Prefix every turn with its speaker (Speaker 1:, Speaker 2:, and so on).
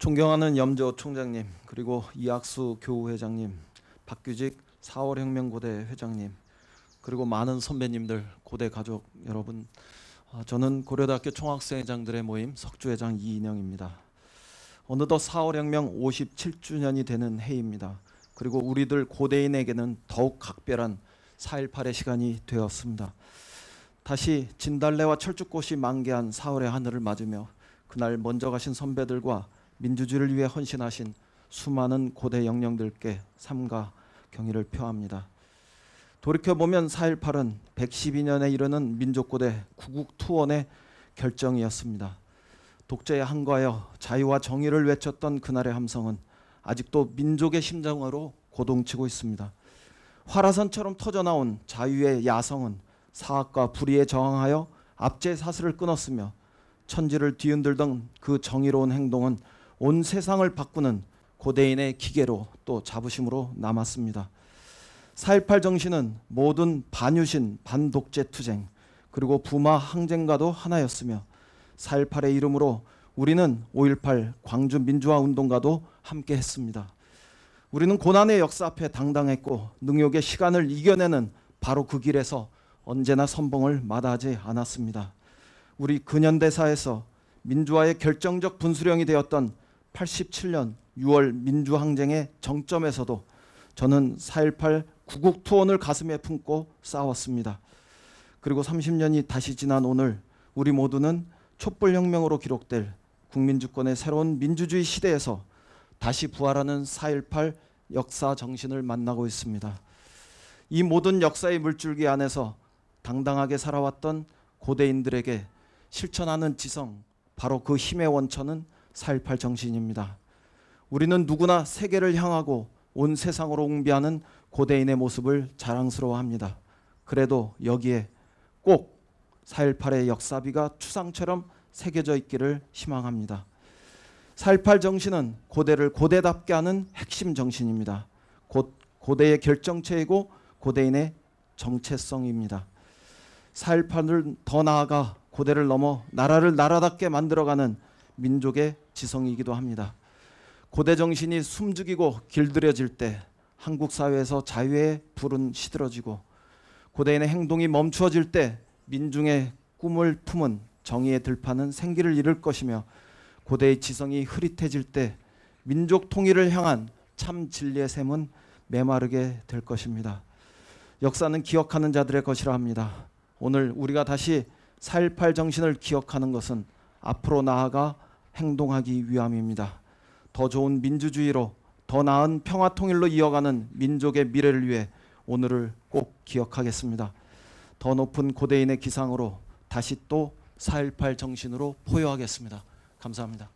Speaker 1: 존경하는 염조 총장님 그리고 이학수 교우 회장님 박규직 4월 혁명고대 회장님 그리고 많은 선배님들 고대 가족 여러분 아, 저는 고려대학교 총학생회장들의 모임 석주회장 이인영입니다. 어느덧 4월 혁명 57주년이 되는 해입니다. 그리고 우리들 고대인에게는 더욱 각별한 4.18의 시간이 되었습니다. 다시 진달래와 철쭉꽃이 만개한 4월의 하늘을 맞으며 그날 먼저 가신 선배들과 민주주의를 위해 헌신하신 수많은 고대 영령들께 삼가 경의를 표합니다. 돌이켜보면 4.18은 112년에 이르는 민족고대 구국투원의 결정이었습니다. 독재에 항거하여 자유와 정의를 외쳤던 그날의 함성은 아직도 민족의 심장으로 고동치고 있습니다. 화라산처럼 터져나온 자유의 야성은 사악과 불의에 저항하여 압제 사슬을 끊었으며 천지를 뒤흔들던 그 정의로운 행동은 온 세상을 바꾸는 고대인의 기계로 또 자부심으로 남았습니다. 4.18 정신은 모든 반유신, 반독재 투쟁, 그리고 부마 항쟁과도 하나였으며 4.18의 이름으로 우리는 5.18 광주 민주화 운동과도 함께 했습니다. 우리는 고난의 역사 앞에 당당했고 능욕의 시간을 이겨내는 바로 그 길에서 언제나 선봉을 마다하지 않았습니다. 우리 근현대사에서 민주화의 결정적 분수령이 되었던 87년 6월 민주항쟁의 정점에서도 저는 4.18 구국 투원을 가슴에 품고 싸웠습니다. 그리고 30년이 다시 지난 오늘 우리 모두는 촛불혁명으로 기록될 국민주권의 새로운 민주주의 시대에서 다시 부활하는 4.18 역사 정신을 만나고 있습니다. 이 모든 역사의 물줄기 안에서 당당하게 살아왔던 고대인들에게 실천하는 지성, 바로 그 힘의 원천은 4.18 정신입니다. 우리는 누구나 세계를 향하고 온 세상으로 웅비하는 고대인의 모습을 자랑스러워합니다. 그래도 여기에 꼭 4.18의 역사비가 추상처럼 새겨져 있기를 희망합니다. 4.18 정신은 고대를 고대답게 하는 핵심 정신입니다. 곧 고대의 결정체이고 고대인의 정체성입니다. 4.18을 더 나아가 고대를 넘어 나라를 나라답게 만들어가는 민족의 지성이기도 합니다. 고대 정신이 숨죽이고 길들여질 때 한국 사회에서 자유의 불은 시들어지고 고대인의 행동이 멈추어질 때 민중의 꿈을 품은 정의의 들판은 생기를 잃을 것이며 고대의 지성이 흐릿해질 때 민족 통일을 향한 참 진리의 샘은 메마르게 될 것입니다. 역사는 기억하는 자들의 것이라 합니다. 오늘 우리가 다시 4.18 정신을 기억하는 것은 앞으로 나아가 행동하기 위함입니다. 더 좋은 민주주의로 더 나은 평화 통일로 이어가는 민족의 미래를 위해 오늘을 꼭 기억하겠습니다. 더 높은 고대인의 기상으로 다시 또 4.18 정신으로 포효하겠습니다. 감사합니다.